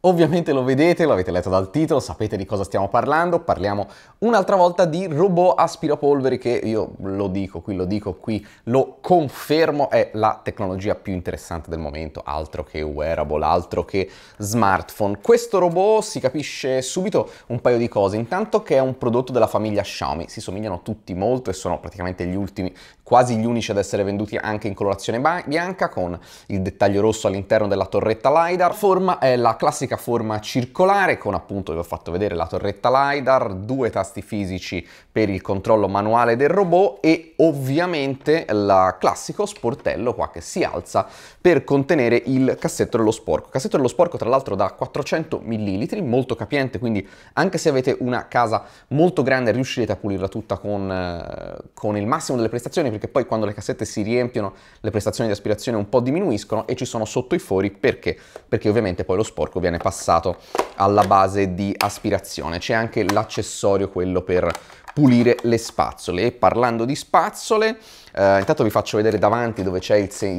Ovviamente lo vedete, l'avete letto dal titolo, sapete di cosa stiamo parlando, parliamo un'altra volta di robot aspirapolveri che io lo dico qui, lo dico qui, lo confermo, è la tecnologia più interessante del momento, altro che wearable, altro che smartphone. Questo robot si capisce subito un paio di cose, intanto che è un prodotto della famiglia Xiaomi, si somigliano tutti molto e sono praticamente gli ultimi, quasi gli unici ad essere venduti anche in colorazione bianca con il dettaglio rosso all'interno della torretta LiDAR, forma è la classica classica forma circolare con appunto, vi ho fatto vedere, la torretta LiDAR, due tasti fisici per il controllo manuale del robot e ovviamente il classico sportello qua che si alza per contenere il cassetto dello sporco. cassetto dello sporco tra l'altro da 400 ml, molto capiente, quindi anche se avete una casa molto grande riuscirete a pulirla tutta con, eh, con il massimo delle prestazioni perché poi quando le cassette si riempiono le prestazioni di aspirazione un po' diminuiscono e ci sono sotto i fori perché? Perché ovviamente poi lo sporco viene passato alla base di aspirazione. C'è anche l'accessorio quello per pulire le spazzole. E parlando di spazzole, eh, intanto vi faccio vedere davanti dove,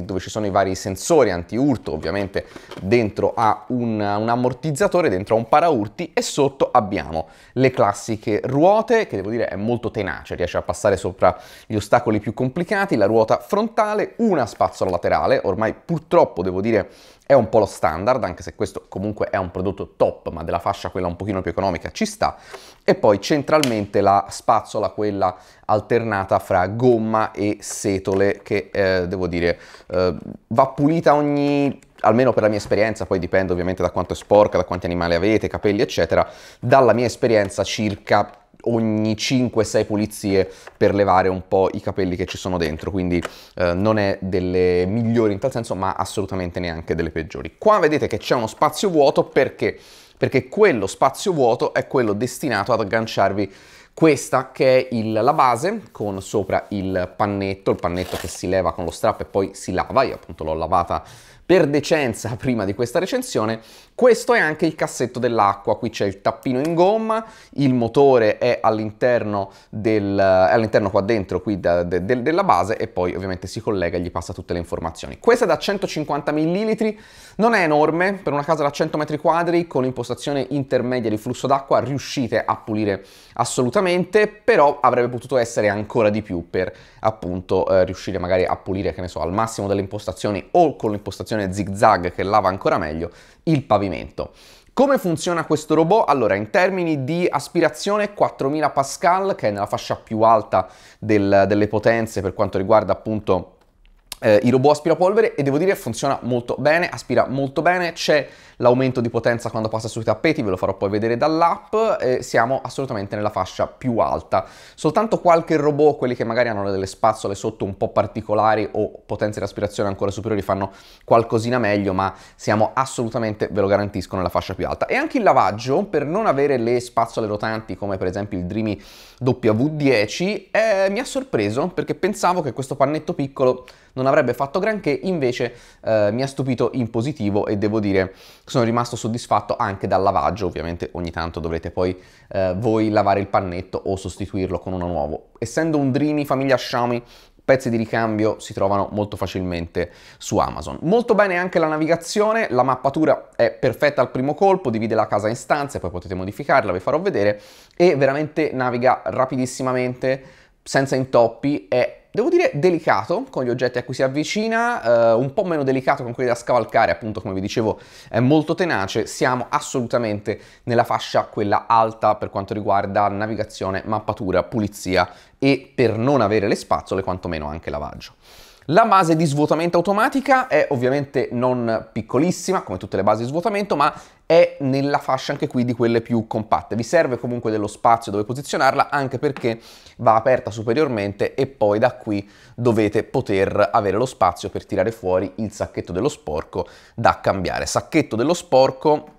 dove, ci sono i vari sensori antiurto, ovviamente dentro a un, un ammortizzatore, dentro a un paraurti e sotto abbiamo le classiche ruote, che devo dire è molto tenace, riesce a passare sopra gli ostacoli più complicati, la ruota frontale, una spazzola laterale, ormai purtroppo devo dire è un po' lo standard, anche se questo comunque è un prodotto top, ma della fascia quella un pochino più economica ci sta, e poi centralmente la spazzola spazzola, quella alternata fra gomma e setole che eh, devo dire eh, va pulita ogni almeno per la mia esperienza, poi dipende ovviamente da quanto è sporca, da quanti animali avete, capelli eccetera, dalla mia esperienza circa ogni 5-6 pulizie per levare un po' i capelli che ci sono dentro, quindi eh, non è delle migliori in tal senso, ma assolutamente neanche delle peggiori. Qua vedete che c'è uno spazio vuoto perché? Perché quello spazio vuoto è quello destinato ad agganciarvi questa che è il, la base con sopra il pannetto, il pannetto che si leva con lo strap e poi si lava, io appunto l'ho lavata per decenza prima di questa recensione. Questo è anche il cassetto dell'acqua, qui c'è il tappino in gomma, il motore è all'interno all qua dentro qui da, de, de, della base e poi ovviamente si collega e gli passa tutte le informazioni. Questa è da 150 ml, non è enorme, per una casa da 100 m quadri con impostazione intermedia di flusso d'acqua riuscite a pulire assolutamente sicuramente, però avrebbe potuto essere ancora di più per appunto eh, riuscire magari a pulire, che ne so, al massimo delle impostazioni o con l'impostazione zigzag che lava ancora meglio il pavimento. Come funziona questo robot? Allora, in termini di aspirazione 4000 Pascal, che è nella fascia più alta del, delle potenze per quanto riguarda appunto eh, i robot aspirapolvere e devo dire funziona molto bene, aspira molto bene, c'è l'aumento di potenza quando passa sui tappeti, ve lo farò poi vedere dall'app, eh, siamo assolutamente nella fascia più alta. Soltanto qualche robot, quelli che magari hanno delle spazzole sotto un po' particolari o potenze di aspirazione ancora superiori fanno qualcosina meglio, ma siamo assolutamente, ve lo garantisco, nella fascia più alta. E anche il lavaggio, per non avere le spazzole rotanti come per esempio il Dreamy W10, eh, mi ha sorpreso perché pensavo che questo pannetto piccolo non avrebbe fatto granché, invece eh, mi ha stupito in positivo e devo dire sono rimasto soddisfatto anche dal lavaggio, ovviamente ogni tanto dovrete poi eh, voi lavare il pannetto o sostituirlo con uno nuovo. Essendo un Drini famiglia Xiaomi pezzi di ricambio si trovano molto facilmente su Amazon. Molto bene anche la navigazione, la mappatura è perfetta al primo colpo, divide la casa in stanze, poi potete modificarla, vi farò vedere, e veramente naviga rapidissimamente, senza intoppi, è Devo dire delicato con gli oggetti a cui si avvicina, eh, un po' meno delicato con quelli da scavalcare, appunto come vi dicevo è molto tenace, siamo assolutamente nella fascia quella alta per quanto riguarda navigazione, mappatura, pulizia e per non avere le spazzole quantomeno anche lavaggio. La base di svuotamento automatica è ovviamente non piccolissima come tutte le basi di svuotamento ma è nella fascia anche qui di quelle più compatte. Vi serve comunque dello spazio dove posizionarla anche perché va aperta superiormente e poi da qui dovete poter avere lo spazio per tirare fuori il sacchetto dello sporco da cambiare. Sacchetto dello sporco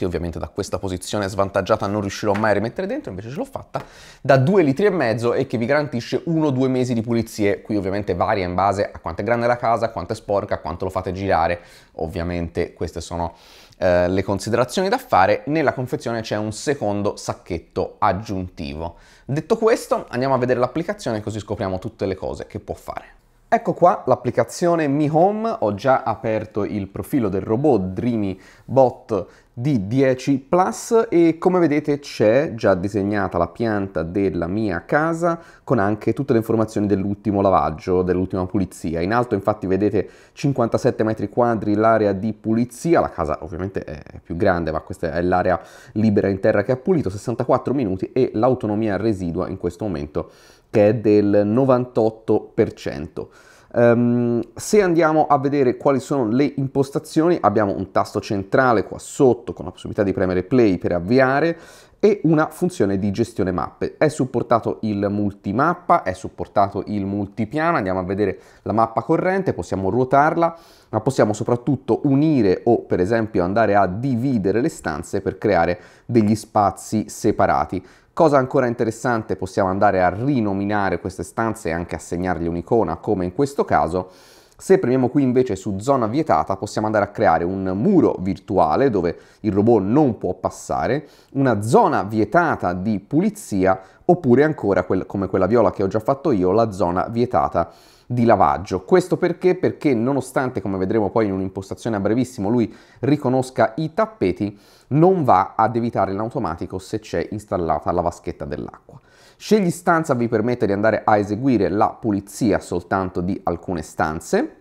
che ovviamente da questa posizione svantaggiata non riuscirò mai a rimettere dentro, invece ce l'ho fatta, da 2 litri e mezzo e che vi garantisce 1-2 mesi di pulizie, qui ovviamente varia in base a quanto è grande la casa, quanto è sporca, quanto lo fate girare, ovviamente queste sono eh, le considerazioni da fare, nella confezione c'è un secondo sacchetto aggiuntivo. Detto questo andiamo a vedere l'applicazione così scopriamo tutte le cose che può fare. Ecco qua l'applicazione Mi Home, ho già aperto il profilo del robot Dreamy Bot di 10 Plus e come vedete c'è già disegnata la pianta della mia casa con anche tutte le informazioni dell'ultimo lavaggio, dell'ultima pulizia. In alto infatti vedete 57 metri quadri l'area di pulizia, la casa ovviamente è più grande ma questa è l'area libera in terra che ha pulito, 64 minuti e l'autonomia residua in questo momento che è del 98%. Um, se andiamo a vedere quali sono le impostazioni, abbiamo un tasto centrale qua sotto con la possibilità di premere play per avviare e una funzione di gestione mappe. È supportato il multimappa, è supportato il multipiano, andiamo a vedere la mappa corrente, possiamo ruotarla, ma possiamo soprattutto unire o per esempio andare a dividere le stanze per creare degli spazi separati. Cosa ancora interessante, possiamo andare a rinominare queste stanze e anche assegnargli un'icona, come in questo caso, se premiamo qui invece su zona vietata possiamo andare a creare un muro virtuale dove il robot non può passare, una zona vietata di pulizia oppure ancora quel, come quella viola che ho già fatto io, la zona vietata di lavaggio. Questo perché? Perché nonostante, come vedremo poi in un'impostazione a brevissimo, lui riconosca i tappeti, non va ad evitare in automatico se c'è installata la vaschetta dell'acqua. Scegli stanza vi permette di andare a eseguire la pulizia soltanto di alcune stanze.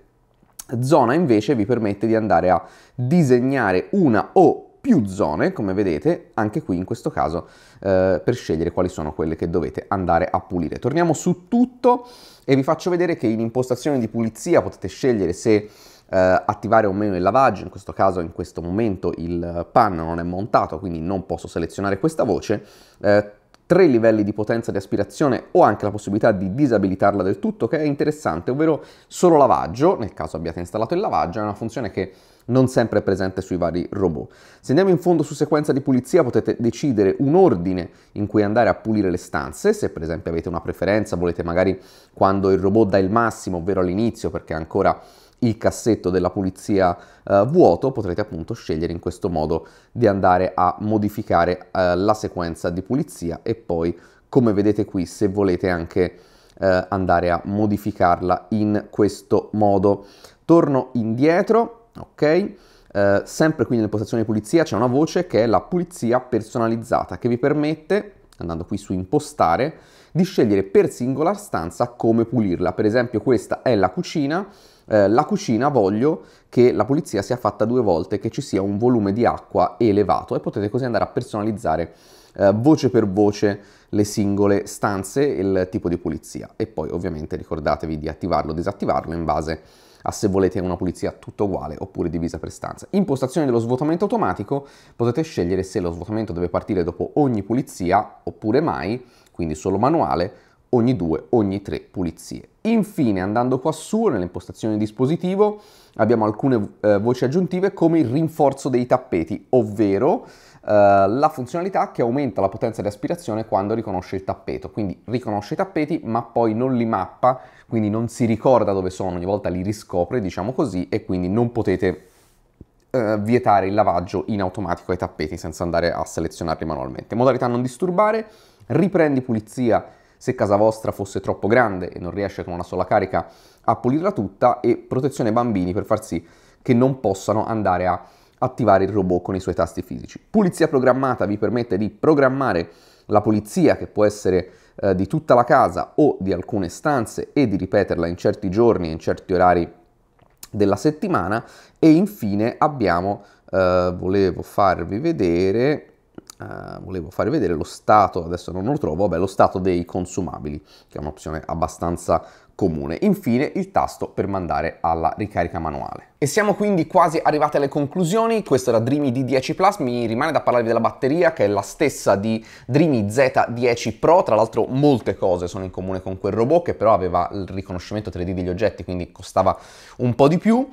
Zona invece vi permette di andare a disegnare una o più zone, come vedete, anche qui in questo caso, eh, per scegliere quali sono quelle che dovete andare a pulire. Torniamo su tutto e vi faccio vedere che in impostazioni di pulizia potete scegliere se Uh, attivare o meno il lavaggio, in questo caso in questo momento il pan non è montato quindi non posso selezionare questa voce, uh, tre livelli di potenza di aspirazione o anche la possibilità di disabilitarla del tutto, che è interessante, ovvero solo lavaggio, nel caso abbiate installato il lavaggio, è una funzione che non sempre è presente sui vari robot. Se andiamo in fondo su sequenza di pulizia potete decidere un ordine in cui andare a pulire le stanze, se per esempio avete una preferenza, volete magari quando il robot dà il massimo, ovvero all'inizio perché ancora il cassetto della pulizia eh, vuoto, potrete appunto scegliere in questo modo di andare a modificare eh, la sequenza di pulizia e poi come vedete qui se volete anche eh, andare a modificarla in questo modo. Torno indietro, ok? Eh, sempre qui nelle postazioni di pulizia c'è una voce che è la pulizia personalizzata che vi permette, andando qui su impostare, di scegliere per singola stanza come pulirla. Per esempio questa è la cucina, eh, la cucina voglio che la pulizia sia fatta due volte, che ci sia un volume di acqua elevato e potete così andare a personalizzare eh, voce per voce le singole stanze e il tipo di pulizia. E poi ovviamente ricordatevi di attivarlo o disattivarlo in base a se volete una pulizia tutto uguale oppure divisa per stanza. Impostazione dello svuotamento automatico, potete scegliere se lo svuotamento deve partire dopo ogni pulizia oppure mai, quindi solo manuale, ogni due, ogni tre pulizie. Infine, andando qua su, nelle impostazioni del dispositivo, abbiamo alcune eh, voci aggiuntive come il rinforzo dei tappeti, ovvero eh, la funzionalità che aumenta la potenza di aspirazione quando riconosce il tappeto. Quindi riconosce i tappeti, ma poi non li mappa, quindi non si ricorda dove sono, ogni volta li riscopre, diciamo così, e quindi non potete Uh, vietare il lavaggio in automatico ai tappeti senza andare a selezionarli manualmente. Modalità non disturbare, riprendi pulizia se casa vostra fosse troppo grande e non riesce con una sola carica a pulirla tutta e protezione bambini per far sì che non possano andare a attivare il robot con i suoi tasti fisici. Pulizia programmata vi permette di programmare la pulizia che può essere eh, di tutta la casa o di alcune stanze e di ripeterla in certi giorni e in certi orari della settimana e infine abbiamo eh, volevo farvi vedere eh, volevo farvi vedere lo stato, adesso non lo trovo, vabbè, lo stato dei consumabili, che è un'opzione abbastanza comune. Infine il tasto per mandare alla ricarica manuale. E siamo quindi quasi arrivati alle conclusioni, questo era Dreamy D10 Plus, mi rimane da parlarvi della batteria che è la stessa di Dreamy Z10 Pro, tra l'altro molte cose sono in comune con quel robot che però aveva il riconoscimento 3D degli oggetti quindi costava un po' di più.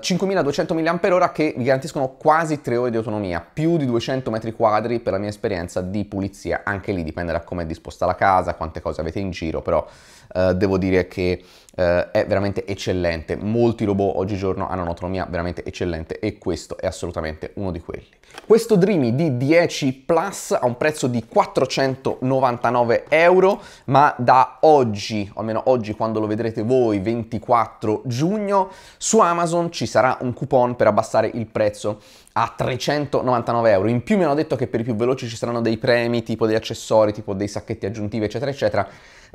5200 eh, mAh che vi garantiscono quasi 3 ore di autonomia, più di 200 metri quadri per la mia esperienza di pulizia, anche lì dipende da come è disposta la casa, quante cose avete in giro, però uh, devo dire che uh, è veramente eccellente, molti robot oggigiorno hanno un'autonomia veramente eccellente e questo è assolutamente uno di quelli. Questo Dreamy d 10 Plus ha un prezzo di 499 euro, ma da oggi, o almeno oggi quando lo vedrete voi, 24 giugno, su Amazon Amazon ci sarà un coupon per abbassare il prezzo a 399 euro. In più mi hanno detto che per i più veloci ci saranno dei premi, tipo degli accessori, tipo dei sacchetti aggiuntivi, eccetera, eccetera.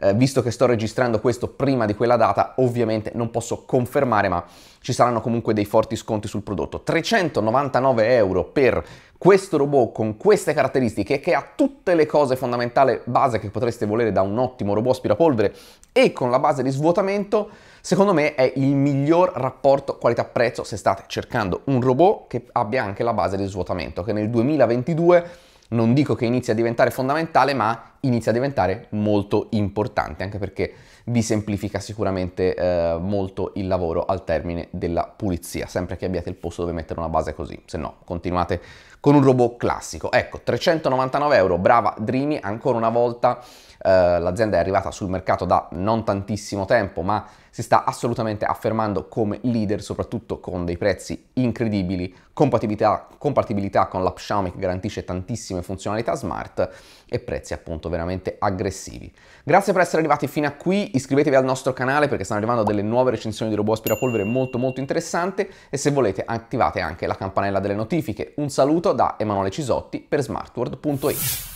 Eh, visto che sto registrando questo prima di quella data, ovviamente non posso confermare, ma ci saranno comunque dei forti sconti sul prodotto. 399 euro per questo robot con queste caratteristiche che ha tutte le cose fondamentali base che potreste volere da un ottimo robot aspirapolvere e con la base di svuotamento, secondo me è il miglior rapporto qualità-prezzo se state cercando un robot che abbia anche la base di svuotamento, che nel 2022 non dico che inizia a diventare fondamentale, ma inizia a diventare molto importante, anche perché vi semplifica sicuramente eh, molto il lavoro al termine della pulizia, sempre che abbiate il posto dove mettere una base così, se no continuate con un robot classico. Ecco, 399 euro, brava Dreamy, ancora una volta eh, l'azienda è arrivata sul mercato da non tantissimo tempo, ma si sta assolutamente affermando come leader, soprattutto con dei prezzi incredibili, compatibilità, compatibilità con l'app Xiaomi che garantisce tantissime funzionalità smart e prezzi appunto veramente aggressivi. Grazie per essere arrivati fino a qui, iscrivetevi al nostro canale perché stanno arrivando delle nuove recensioni di robot aspirapolvere molto molto interessanti e se volete attivate anche la campanella delle notifiche. Un saluto da Emanuele Cisotti per smartword.it.